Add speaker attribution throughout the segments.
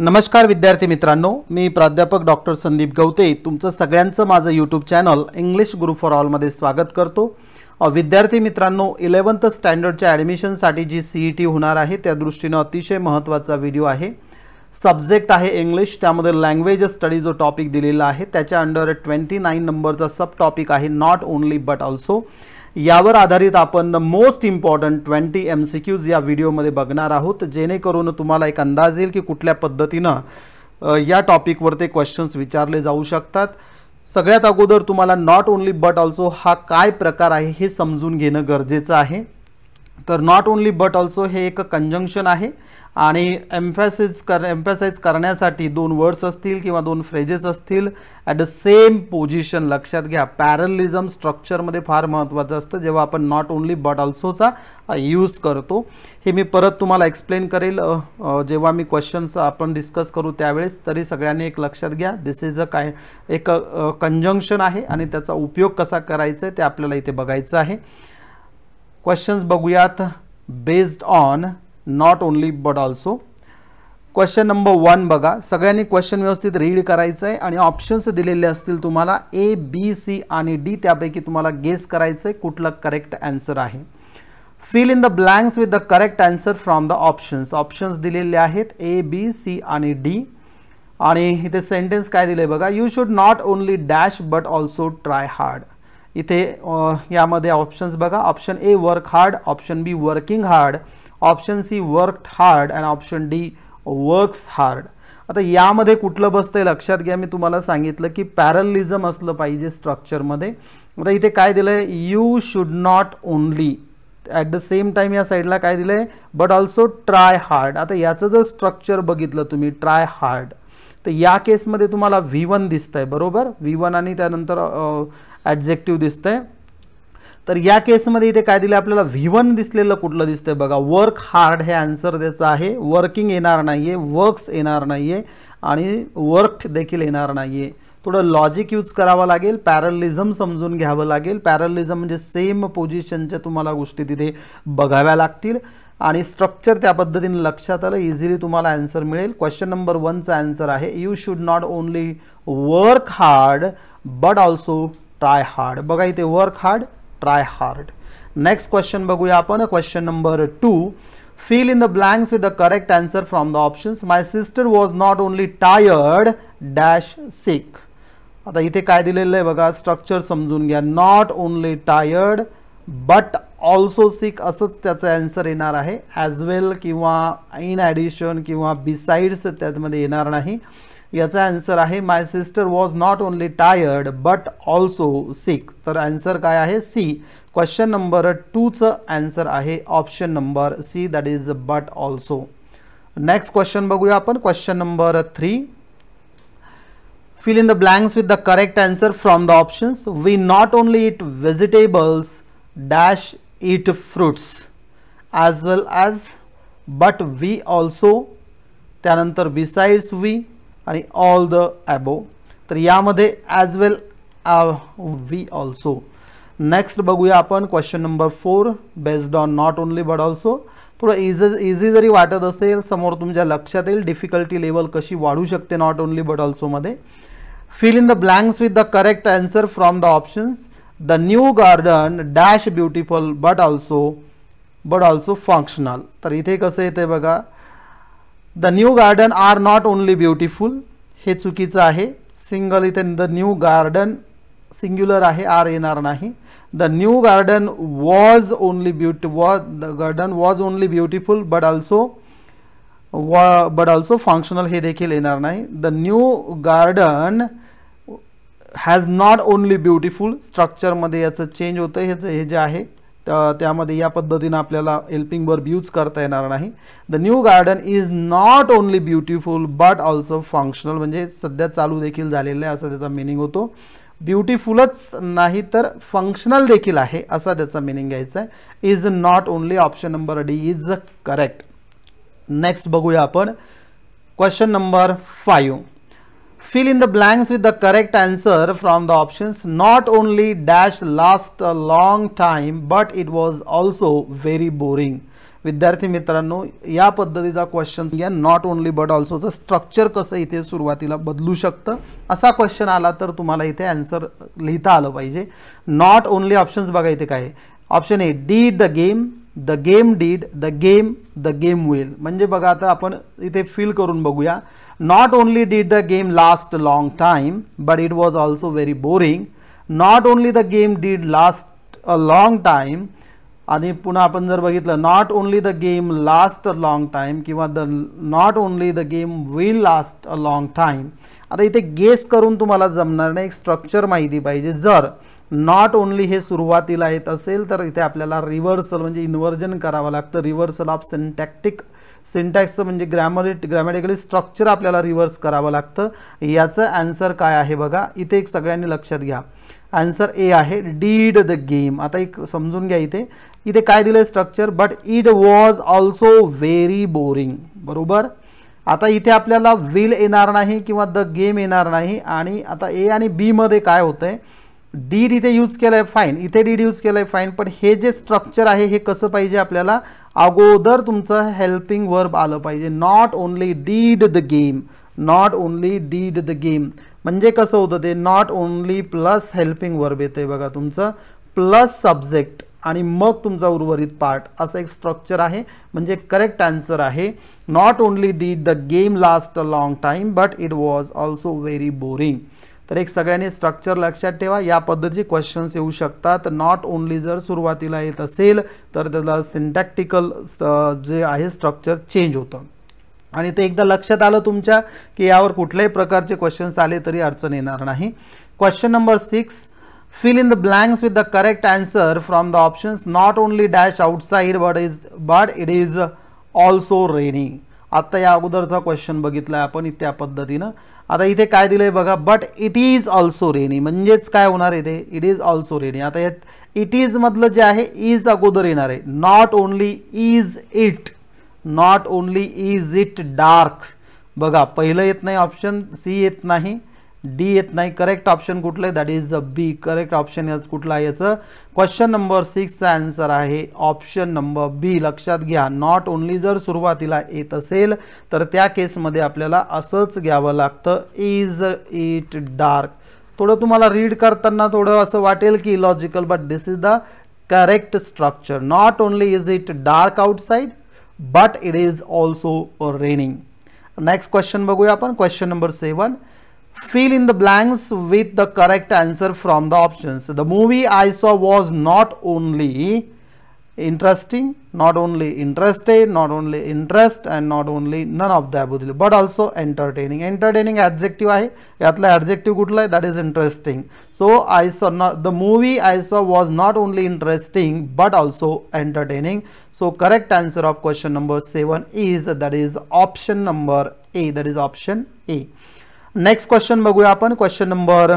Speaker 1: नमस्कार विद्यार्थी मित्रांनो मी प्राध्यापक डॉक्टर संदीप गवते तुमचं सगळ्यांचं माझं YouTube channel English Guru for ऑलमध्ये स्वागत करतो विद्यार्थी मित्रांनो इलेवन्थ स्टँडर्डच्या ॲडमिशनसाठी जी ई टी e होणार आहे त्या दृष्टीनं अतिशय महत्त्वाचा व्हिडिओ आहे सब्जेक्ट आहे इंग्लिश त्यामध्ये लँग्वेज स्टडी जो टॉपिक दिलेला आहे त्याच्या अंडर ट्वेंटी नाईन नंबरचा सब टॉपिक आहे नॉट ओनली बट ऑल्सो यावर आधारित आपण the most important twenty M C Qs या व्हिडिओमध्ये बघणार आहोत जेणेकरून तुम्हाला एक अंदाज येईल की कुठल्या पद्धतीनं या टॉपिकवर ते क्वेश्चन्स विचारले जाऊ शकतात सगळ्यात अगोदर तुम्हाला नॉट ओन्ली बट ऑल्सो हा काय प्रकार आहे हे समजून घेणं गरजेचं आहे तर नॉट ओन्ली बट ऑल्सो हे एक कंजंक्शन आहे आणि एम्फॅसिस कर एम्फॅसाईज करण्यासाठी दोन वर्ड्स असतील किंवा दोन फ्रेजेस असतील ॲट द सेम पोझिशन लक्षात घ्या पॅरलिझम स्ट्रक्चरमध्ये फार महत्त्वाचं असतं जेव्हा आपण नॉट ओन्ली बट ऑल्सोचा यूज करतो हे मी परत तुम्हाला एक्सप्लेन करेल जेव्हा मी क्वेश्चन्स आपण डिस्कस करू त्यावेळेस तरी सगळ्यांनी एक लक्षात घ्या दिस इज अ काय एक कंजंक्शन आहे आणि त्याचा उपयोग कसा करायचा आहे ते आपल्याला इथे बघायचं आहे क्वेश्चन्स बघूयात based on not only but also question number one बघा सगळ्यांनी क्वेश्चन व्यवस्थित रीड करायचं आहे आणि ऑप्शन्स दिलेले असतील तुम्हाला ए बी सी आणि डी त्यापैकी तुम्हाला गेस करायचं आहे कुठला करेक्ट आन्सर आहे fill in the blanks with the correct answer from the options options दिलेले आहेत ए बी सी आणि डी आणि इथे सेंटेन्स काय दिले बघा you should not only dash but also try hard इथे यामध्ये ऑप्शन्स बघा option A work hard option B working hard option C work hard and option D works hard आता यामध्ये कुठलं बसतंय लक्षात घ्या मी तुम्हाला सांगितलं की पॅरलिझम असलं पाहिजे स्ट्रक्चरमध्ये आता इथे काय दिलं आहे you should not only at the same time या साईडला काय दिलं आहे बट ऑल्सो ट्राय हार्ड आता याचं जर स्ट्रक्चर बघितलं तुम्ही ट्राय हार्ड तर या केसमध्ये तुम्हाला व्ही वन दिसतंय बरोबर व्ही वन आणि त्यानंतर ॲडजेक्टिव्ह दिसतंय तर या केसमध्ये इथे काय दिले आपल्याला व्ही वन दिसलेलं कुठलं दिसतंय बघा वर्क हार्ड हे आन्सर त्याचं आहे वर्किंग येणार नाही आहे वर्क्स येणार नाही आहे आणि वर्क देखील येणार नाही आहे थोडं लॉजिक यूज करावं लागेल पॅरलिझम समजून घ्यावं लागेल पॅरलिझम म्हणजे सेम पोझिशनच्या तुम्हाला गोष्टी तिथे बघाव्या लागतील आणि स्ट्रक्चर त्या पद्धतीने लक्षात आलं इझिली तुम्हाला आन्सर मिळेल क्वेश्चन नंबर वनचा आन्सर आहे you should not only work hard but also try hard बघा इथे work hard try hard next question बघूया आपण question number two fill in the blanks with the correct answer from the options my sister was not only tired dash sick आता इथे काय दिलेलं आहे बघा स्ट्रक्चर समजून घ्या not only tired but also sick असंच त्याचं ॲन्सर येणार आहे ॲज वेल किंवा इन ॲडिशन किंवा बिसाइड्स त्यामध्ये येणार नाही याचा ॲन्सर आहे my sister was not only tired but also sick तर आन्सर काय आहे सी क्वेश्चन नंबर टूचं आन्सर आहे option number C that is but also next question बघूया आपण question number three fill in the blanks with the correct answer from the options we not only eat vegetables dash eat fruits as well as but we also त्यानंतर besides we आणि all the above तर यामध्ये as well we also next बघूया आपण question number four based on not only but also थोडं इझ easy जरी वाटत असेल समोर तुमच्या लक्षात येईल डिफिकल्टी लेवल कशी वाढू शकते नॉट ओनली बट ऑल्सोमध्ये fill in the blanks with the correct answer from the options the new garden dash beautiful but also but also functional तर इथे कसं येते बघा the new garden are not only beautiful हे चुकीचं आहे single इथे द न्यू गार्डन सिंग्युलर आहे आर येणार नाही the new garden was only beauty was the garden was only beautiful but also व बट ऑल्सो फंक्शनल हे देखील येणार नाही the new garden has not only beautiful स्ट्रक्चरमध्ये याचं चेंज होतं ह्याचं हे जे आहे त्यामध्ये या पद्धतीनं आपल्याला एल्पिंग बर्ब यूज करता येणार नाही the new garden is not only beautiful but also functional म्हणजे सध्या चालू देखील झालेलं आहे असं त्याचा मिनिंग होतो ब्युटिफुलच नाही तर फंक्शनल देखील आहे असा त्याचा मिनिंग घ्यायचा आहे is not only option number D is correct next बघूया आपण question number five fill in the blanks with the correct answer from the options not only dash last a long time but it was also very boring विद्यार्थी मित्रांनो या पद्धतीचा question या not only but ऑल्सोचं structure कसं इथे सुरुवातीला बदलू शकतं असा क्वेश्चन आला तर तुम्हाला इथे आन्सर लिहिता आलं पाहिजे नॉट ओनली ऑप्शन्स बघा इथे काय option A did the game the game did the game the game will म्हणजे बघा आता आपण इथे फील करून बघूया not only did the game last long time but it was also very boring not only the game did last a long time आणि पुन्हा आपण जर बघितलं not only the game last a long time किंवा the not only the game will last a long time आता इथे guess करून तुम्हाला जमणार नाही एक स्ट्रक्चर माहिती पाहिजे जर नॉट ओन्ली हे सुरुवातीला येत असेल तर इथे आपल्याला रिव्हर्सल म्हणजे इन्व्हर्जन करावं लागतं रिव्हर्सल ऑफ सिंटॅक्टिक सिंटॅक्सचं म्हणजे ग्रॅमर ग्रॅमॅटिकली स्ट्रक्चर आपल्याला रिव्हर्स करावं लागतं याचं आन्सर काय आहे बघा इथे एक सगळ्यांनी लक्षात घ्या आन्सर ए आहे डीड द गेम आता एक समजून घ्या इथे इथे काय दिलं structure but it was also very boring बरोबर आता इथे आपल्याला विल येणार नाही किंवा द गेम येणार नाही आणि आता ए आणि बीमध्ये काय होतं आहे डीड इथे यूज केलं फाईन इथे डीड यूज केलं आहे फाईन पण हे जे स्ट्रक्चर आहे हे कसं पाहिजे आपल्याला अगोदर तुमचं हेल्पिंग वर्ब आलं पाहिजे not only did the game not only did the game म्हणजे कसं होतं ते not only plus helping verb येते बघा तुमचं प्लस सब्जेक्ट आणि मग तुमचा उर्वरित पार्ट असं एक स्ट्रक्चर आहे म्हणजे करेक्ट आन्सर आहे not only did the game last a long time but it was also very boring तर एक सगळ्यांनी स्ट्रक्चर लक्षात ठेवा या पद्धतीचे क्वेश्चन्स येऊ शकतात नॉट ओन्ली जर सुरुवातीला येत असेल तर त्याला सिंटॅक्टिकल जे आहे स्ट्रक्चर चेंज होतं आणि ते एकदा लक्षात आलं तुमच्या की यावर कुठल्याही प्रकारचे क्वेश्चन्स आले तरी अडचण येणार नाही question number six fill in the blanks with the correct answer from the options not only dash outside but is but it is also rainy आता या अगोदरचा क्वेश्चन बघितला आहे आपण त्या पद्धतीनं आता इथे काय दिलं आहे बघा but it is also rainy म्हणजेच काय होणार इथे इट इज ऑल्सो रेनी आता यात इट इजमधलं जे आहे इज अगोदर येणार आहे not only is it not only is it dark बघा पहिलं येत नाही ऑप्शन सी येत नाही डी येत नाही करेक्ट ऑप्शन कुठलं आहे that is A B correct option याच कुठलं आहे याचं क्वेश्चन नंबर सिक्सचा आन्सर आहे ऑप्शन नंबर बी लक्षात घ्या नॉट ओन्ली जर सुरुवातीला येत असेल तर त्या केसमध्ये आपल्याला असंच घ्यावं लागतं इज इट डार्क थोडं तुम्हाला रीड करताना थोडं असं वाटेल की logical but this is the correct structure not only is it dark side but it is also raining next question बघूया आपण question number seven fill in the blanks with the correct answer from the options. The movie I saw was not only interesting, not only interested, not only interest and not only none of the but also entertaining. Entertaining adjective I yatla adjective kutle that is interesting. So I saw not the movie I saw was not only interesting but also entertaining. So correct answer of question number seven is that is option number A that is option A. Next question बघूया आपण question number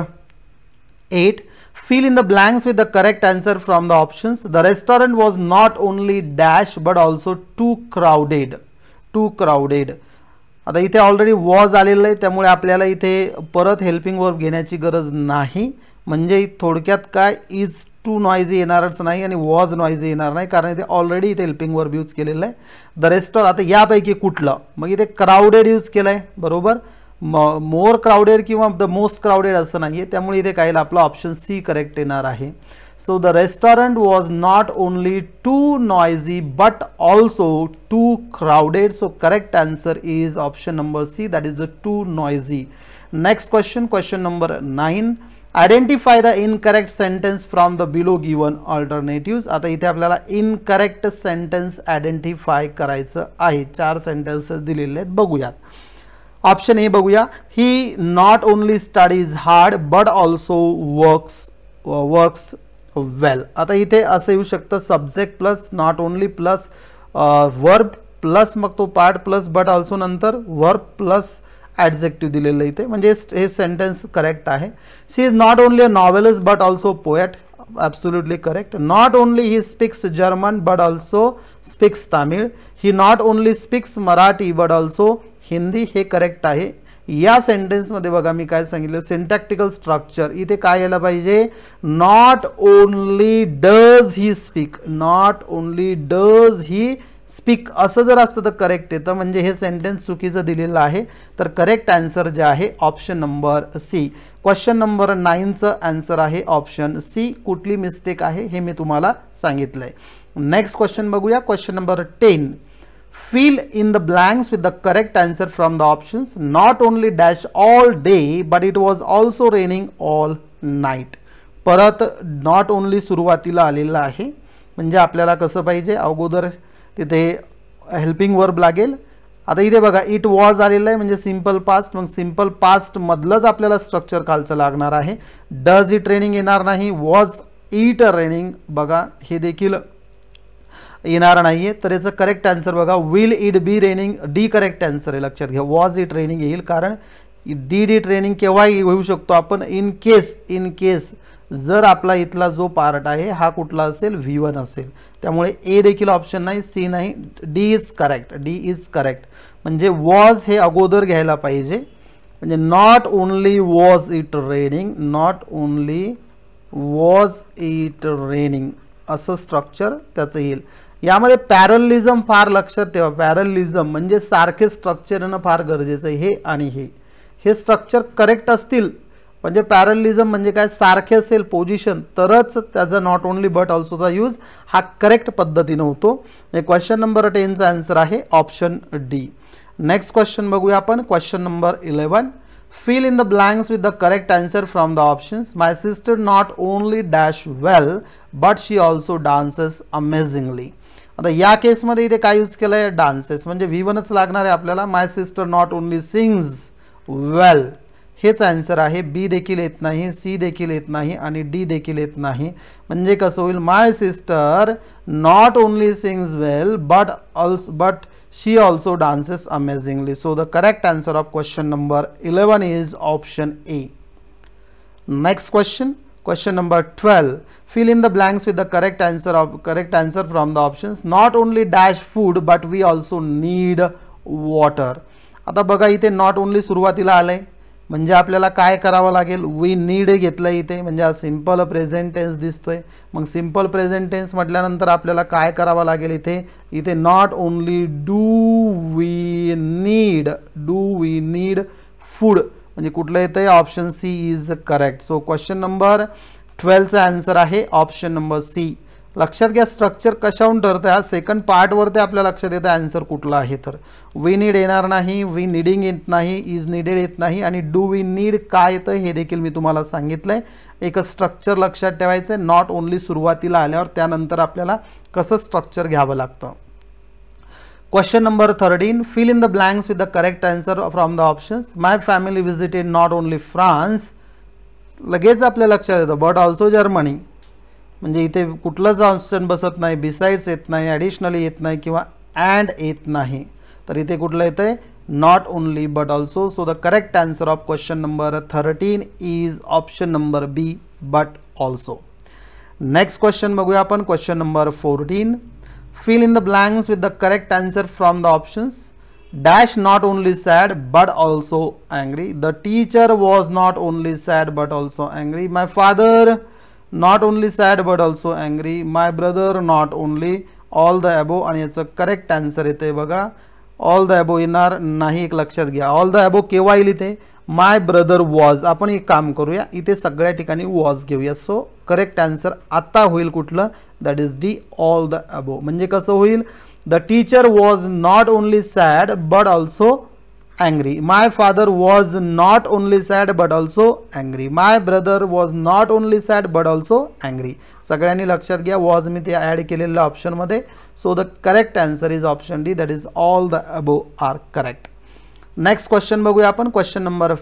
Speaker 1: eight fill in the blanks with the correct answer from the options the restaurant was not only dash but also too crowded too crowded आता इथे already was आलेलं आहे त्यामुळे आपल्याला इथे परत हेल्पिंग वर्ब घेण्याची गरज नाही म्हणजे थोडक्यात काय इज टू नॉइजी येणारच नाही आणि वॉज नॉईज येणार नाही कारण इथे ऑलरेडी इथे हेल्पिंग वर्ब यूज केलेलं आहे द रेस्टॉर आता यापैकी कुठलं मग इथे क्राऊडेड यूज केलं आहे बरोबर मोर क्राउडेड किंवा द मोस्ट क्राऊडेड असं नाहीये त्यामुळे इथे काय आपला ऑप्शन सी करेक्ट येणार आहे so the restaurant was not only too noisy but also too crowded so correct answer is option number C that is the too noisy next question question number nine identify the incorrect sentence from the below given alternative आता इथे आपल्याला incorrect sentence identify करायचं आहे चार sentences दिलेले आहेत बघूयात option A बघूया he not only studies hard but also works works well आता इथे असं येऊ शकतं subject plus not only plus verb plus मग तो पार्ट प्लस बट ऑल्सो नंतर वर्ब प्लस ॲडजेक्टिव्ह दिलेलं इथे म्हणजे हे सेंटेन्स करेक्ट आहे she is not only a novelist but also poet absolutely correct not only he speaks German but also speaks Tamil he not only speaks Marathi but also Hindi हे correct आहे या सेंटेन्समध्ये बघा मी काय सांगितलं सिंटॅक्टिकल स्ट्रक्चर इथे काय यायला पाहिजे not only does he speak not only does he speak असं जर असतं तर करेक्ट येतं म्हणजे हे सेंटेन्स चुकीचं दिलेलं आहे तर करेक्ट आन्सर जे आहे option number C question number नाईनचं आन्सर आहे ऑप्शन सी कुठली मिस्टेक आहे हे मी तुम्हाला सांगितलं आहे नेक्स्ट क्वेश्चन बघूया question number ten fill in the blanks with the correct answer from the options not only dash all day but it was also raining all night परत not only सुरुवातीला आलेलं आहे म्हणजे आपल्याला कसं पाहिजे अगोदर तिथे हेल्पिंग वर्ब लागेल आता इथे बघा इट वॉज आलेलं आहे म्हणजे सिम्पल पास्ट मग सिम्पल पास्टमधलंच आपल्याला स्ट्रक्चर खालचं लागणार आहे डज इट ट्रेनिंग येणार नाही वॉज इट रेनिंग बघा हे देखील येणार नाही आहे तर याचं करेक्ट आन्सर बघा will it be raining D correct answer आहे लक्षात घ्या वॉज इट रेनिंग येईल कारण डी डी ट्रेनिंग केव्हाही होऊ शकतो आपण इन केस इन केस जर आपला इथला जो पार्ट आहे हा कुठला असेल व्ही वन असेल त्यामुळे ए देखील ऑप्शन नाही सी नाही D is correct D is correct म्हणजे वॉज हे अगोदर घ्यायला पाहिजे म्हणजे not only was it raining not only was it raining असं स्ट्रक्चर त्याचं येईल यामध्ये पॅरलिझम फार लक्षात ठेवा पॅरलिझम म्हणजे सारखे स्ट्रक्चर येणं फार गरजेचं आहे हे आणि हे हे स्ट्रक्चर करेक्ट असतील म्हणजे पॅरलिझम म्हणजे काय सारखे असेल पोझिशन तरच त्याचा नॉट ओन्ली बट ऑल्सोचा यूज हा करेक्ट पद्धतीनं होतो क्वेश्चन नंबर टेनचा आन्सर आहे ऑप्शन डी नेक्स्ट क्वेश्चन बघूया आपण question number eleven fill in the blanks with the correct answer from the options my sister not only dash well but she also dances amazingly आता या केसमध्ये इथे काय use केलं म्हणजे आहे डान्सेस म्हणजे व्ही वनच लागणार आहे आपल्याला my sister not only sings well हेच आन्सर आहे बी देखील येत नाही सी देखील येत नाही आणि डी देखील येत नाही म्हणजे कसं होईल my sister not only sings well but also but she also dances amazingly so the correct answer of question number eleven is option A next question question number twelve fill in the blanks with the correct answer of correct answer from the options not only dash food but we also need water आता बघा इथे not only सुरुवातीला आलं आहे म्हणजे आपल्याला काय करावं लागेल वी नीड घेतलं इथे म्हणजे हा सिम्पल प्रेझेंटेन्स दिसतोय मग सिम्पल प्रेझेंटेन्स म्हटल्यानंतर आपल्याला काय करावं लागेल इथे इथे not only do we need do we need food म्हणजे कुठलं येतं आहे option C is correct so question number ट्वेल्थचा आन्सर आहे ऑप्शन नंबर सी लक्षात घ्या स्ट्रक्चर कशाहून ठरतं हा सेकंड पार्टवरती आपल्या लक्षात येतं आन्सर कुठला आहे तर वी नीड येणार नाही वी नीडिंग येत नाही इज नीडेड येत नाही आणि डू वी नीड काय येतं हे देखील मी तुम्हाला सांगितलं आहे एक स्ट्रक्चर लक्षात ठेवायचं आहे नॉट ओन्ली सुरुवातीला आल्यावर त्यानंतर आपल्याला कसं स्ट्रक्चर घ्यावं लागतं question number thirteen fill in the blanks with the correct answer from the options my family in not only France लगेच आपल्या लक्षात येतं बट ऑल्सो जर्मनी म्हणजे इथे कुठलंच ऑप्शन बसत नाही बिसाईड्स येत नाही ॲडिशनली येत नाही किंवा अँड येत नाही तर इथे कुठलं येतं आहे not only but also so the correct answer of question number thirteen is option number B but also next question बघूया आपण question number fourteen fill in the blanks with the correct answer from the options dash not only sad but also angry the teacher was not only sad but also angry my father not only sad but also angry my brother not only all the ॲबो आणि याचं correct answer येते बघा all the ॲबो येणार नाही एक लक्षात घ्या all the ॲबो केव्हा येईल इथे माय ब्रदर वॉज आपण एक काम करूया इथे सगळ्या ठिकाणी वॉज घेऊया सो करेक्ट आन्सर आता होईल कुठलं that is D all the above म्हणजे कसं होईल the teacher was not only sad but also angry my father was not only sad but also angry my brother was not only sad but also angry सगळ्यांनी लक्षात घ्या was me ते add केलेलं ऑप्शनमध्ये so the correct correct is option D that is all the above are correct next question बघूया आपण question number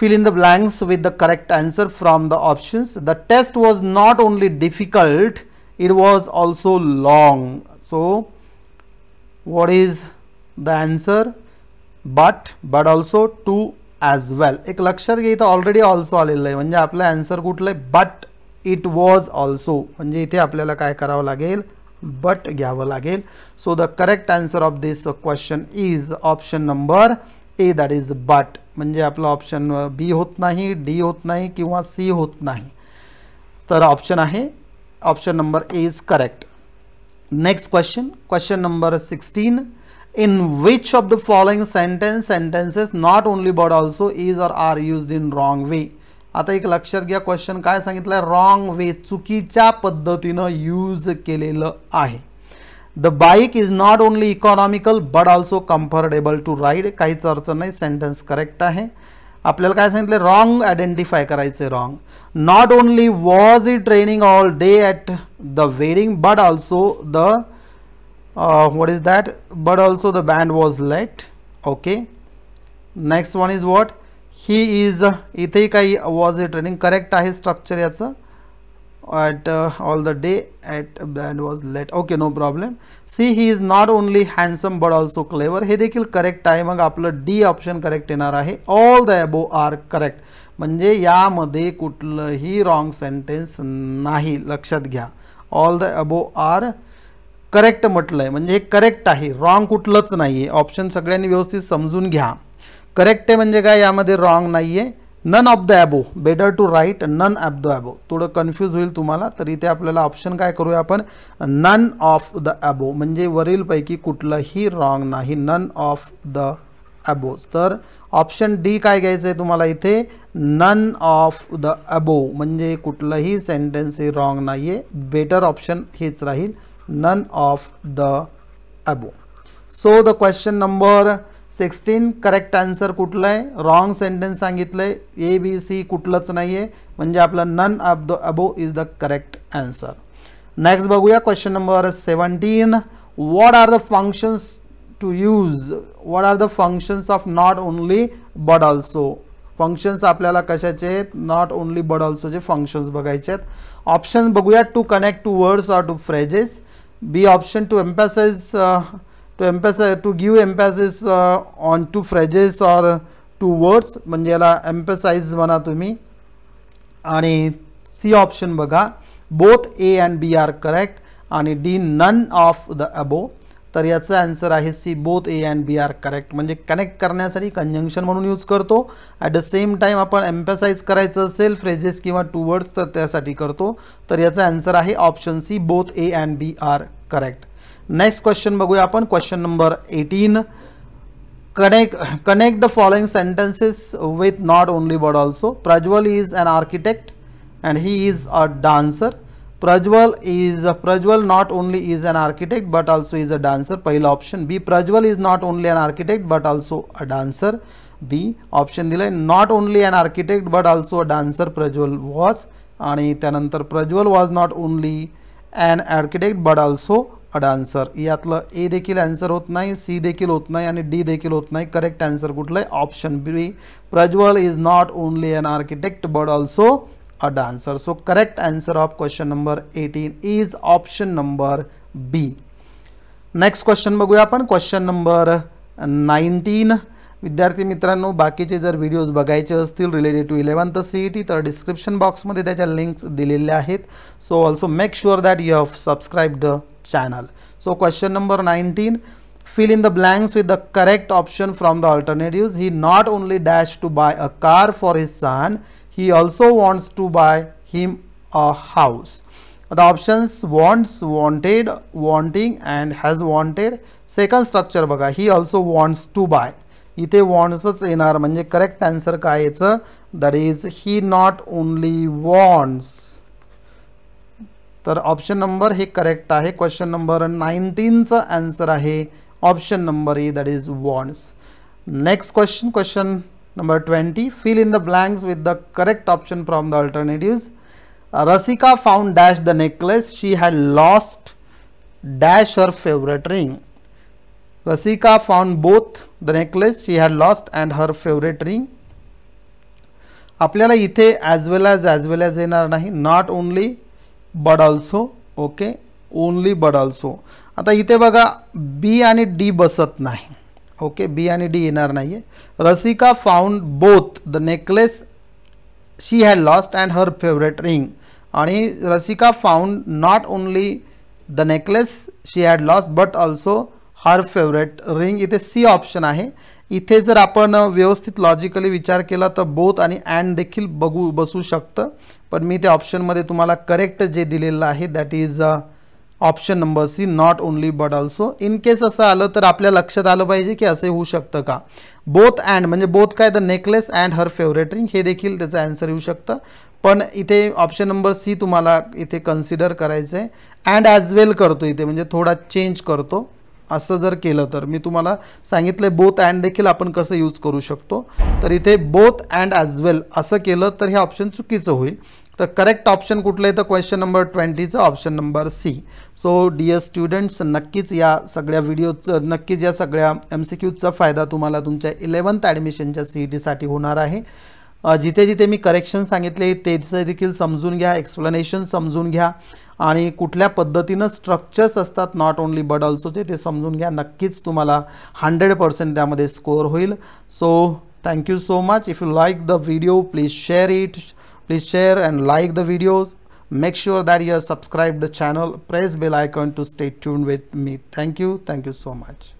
Speaker 1: fill in the blanks with the correct answer from the options. The test was not only difficult it was also long so what is the answer but but also to as well एक लक्षात घ्या इथं already also आलेलं आहे म्हणजे आपलं answer कुठलं आहे बट इट वॉज ऑल्सो म्हणजे इथे आपल्याला काय करावं लागेल बट घ्यावं लागेल so the correct answer of this question is option number A that is but म्हणजे आपलं ऑप्शन बी होत नाही डी होत नाही किंवा सी होत नाही तर ऑप्शन आहे option number A is correct next question question number 16. In which of the following sentence sentences not only but also is or are used in wrong way आता एक लक्षात घ्या क्वेश्चन काय सांगितलं रॉंग वे चुकीच्या पद्धतीनं यूज केलेलं आहे the bike is not only economical but also comfortable to ride काहीच अडचण नाही सेंटेन्स करेक्ट आहे आपल्याला काय सांगितले रॉंग आयडेंटिफाय करायचे wrong not only was it raining all day at the wedding but also the what is that but also the band was late okay next one is what he is इथेही काही was a training correct आहे structure याचं at uh, all the day at uh, and was late okay no problem see he is not only handsome but also clever हे देखील correct आहे मग आपलं D option correct येणार आहे all the above are correct म्हणजे यामध्ये कुठलंही रॉंग सेंटेन्स नाही लक्षात घ्या all the above are correct म्हटलं आहे म्हणजे हे करेक्ट आहे रॉंग कुठलंच नाही आहे ऑप्शन सगळ्यांनी व्यवस्थित समजून घ्या करेक्ट आहे म्हणजे काय यामध्ये रॉंग नाही आहे none of the above better to write none of the above थोडं कन्फ्यूज होईल तुम्हाला तर इथे आपल्याला ऑप्शन काय करूया आपण नन ऑफ द ॲबो म्हणजे वरीलपैकी कुठलंही रॉंग नाही नन ऑफ द ॲबो तर ऑप्शन डी काय घ्यायचं आहे तुम्हाला इथे नन ऑफ द ॲबो म्हणजे कुठलंही सेंटेन्स हे रॉंग नाही आहे बेटर ऑप्शन हेच राहील none of the above so the question number sixteen correct answer कुठलं आहे रॉंग सेंटेन्स सांगितलं आहे ए बी सी कुठलंच नाही आहे म्हणजे आपलं none of the above is the correct answer next बघूया question number seventeen what are the functions to use what are the functions of not only but also functions आपल्याला कशाचे आहेत not only but ऑल्सोचे functions बघायचे आहेत option बघूया to connect two words or two phrases B option to emphasize to emphasize to give emphasis on uh, on phrases phrases or words म्हणजे याला emphasise म्हणा तुम्ही आणि सी ऑप्शन बघा both A and B are correct आणि D none of the above तर याचा answer आहे C both A and B are correct म्हणजे कनेक्ट करण्यासाठी कंजंक्शन म्हणून यूज करतो ॲट द सेम टाईम आपण एम्पसाईज करायचं असेल फ्रेजेस किंवा टू वर्ड्स तर त्यासाठी करतो तर याचा आन्सर आहे option C both A and B are correct next question बघूया आपण question number eighteen connect connect the following sentences with not only but also prajwal is an architect and he is a dancer prajwal is prajwal not only is an architect but also is a dancer पहिला option b prajwal is not only an architect but also a dancer b option दिलाय not only an architect but also a dancer prajwal was आणि त्यानंतर Prajwal was not only an architect but also अड answer यातलं A देखील answer होत नाही C देखील होत नाही आणि डी देखील होत नाही करेक्ट आन्सर कुठलं आहे option B Prajwal is not only an architect but also a dancer so correct answer of question number eighteen is option number B next question बघूया आपण क्वेश्चन नंबर नाईन्टीन विद्यार्थी मित्रांनो बाकीचे जर व्हिडिओज बघायचे असतील रिलेटेड टू इलेवन तर C E T तर डिस्क्रिप्शन बॉक्समध्ये त्याच्या लिंक्स दिलेल्या आहेत so also make sure that you have subscribe the channel. So question number 19, fill in the blanks with the correct option from the alternatives. He not only dash to buy a car for his son, he also wants to buy him a house. The options wants, wanted, wanting and has wanted. Second structure बघा he also wants to buy. इथे wants us in our answer correct answer that that is he not only wants. तर option number हे correct आहे question number नाईन्टीनचा answer आहे option number A that is wants next question question number twenty fill in the blanks with the correct option from the alternatives Rasika found dash the necklace she had lost dash her favourite ring Rasika found both the necklace she had lost and her favourite ring आपल्याला इथे as well as as well as येणार नाही not only but also okay only but also आता इथे बघा बी आणि D बसत नाही ओके बी आणि डी येणार नाही आहे Rasika found both the necklace she had lost and her favourite ring आणि Rasika found not only the necklace she had lost but also her favourite ring इथे सी ऑप्शन आहे इथे जर आपण व्यवस्थित लॉजिकली विचार केला तर बोथ आणि अँड देखील बघू बसू शकतं पण मी त्या ऑप्शनमध्ये तुम्हाला करेक्ट जे दिलेलं आहे that is option number C not only but also in case असं आलं तर आपल्या लक्षात आलं पाहिजे की असे होऊ शकतं का बोथ अँड म्हणजे बोथ काय the necklace and her favourite ring हे देखील त्याचं आन्सर येऊ शकतं पण इथे ऑप्शन नंबर सी तुम्हाला इथे कन्सिडर करायचं आहे अँड ॲज वेल करतो इथे म्हणजे थोडा चेंज करतो असं जर केलं तर मी तुम्हाला सांगितलं बोथ अँड देखील आपण कसं यूज करू शकतो तर इथे बोथ अँड ॲज वेल असं केलं तर हे ऑप्शन चुकीचं होईल तर करेक्ट ऑप्शन कुठलं आहे तर क्वेश्चन नंबर ट्वेंटीचं option number C so these students नक्कीच या सगळ्या व्हिडिओचं नक्कीच या सगळ्या एम सी फायदा तुम्हाला तुमच्या इलेवन्थ ॲडमिशनच्या सी ई टीसाठी होणार आहे जिथे जिथे मी करेक्शन सांगितले ते देखील समजून घ्या एक्सप्लेनेशन समजून घ्या आणि कुठल्या पद्धतीनं स्ट्रक्चर्स असतात नॉट ओनली बट ऑल्सोचे ते समजून घ्या नक्कीच तुम्हाला हंड्रेड पर्सेंट त्यामध्ये स्कोअर होईल so thank you so much if you like the video please share it please share and like the videos make sure that you are subscribe the channel press bell icon to stay tune with me thank you thank you so much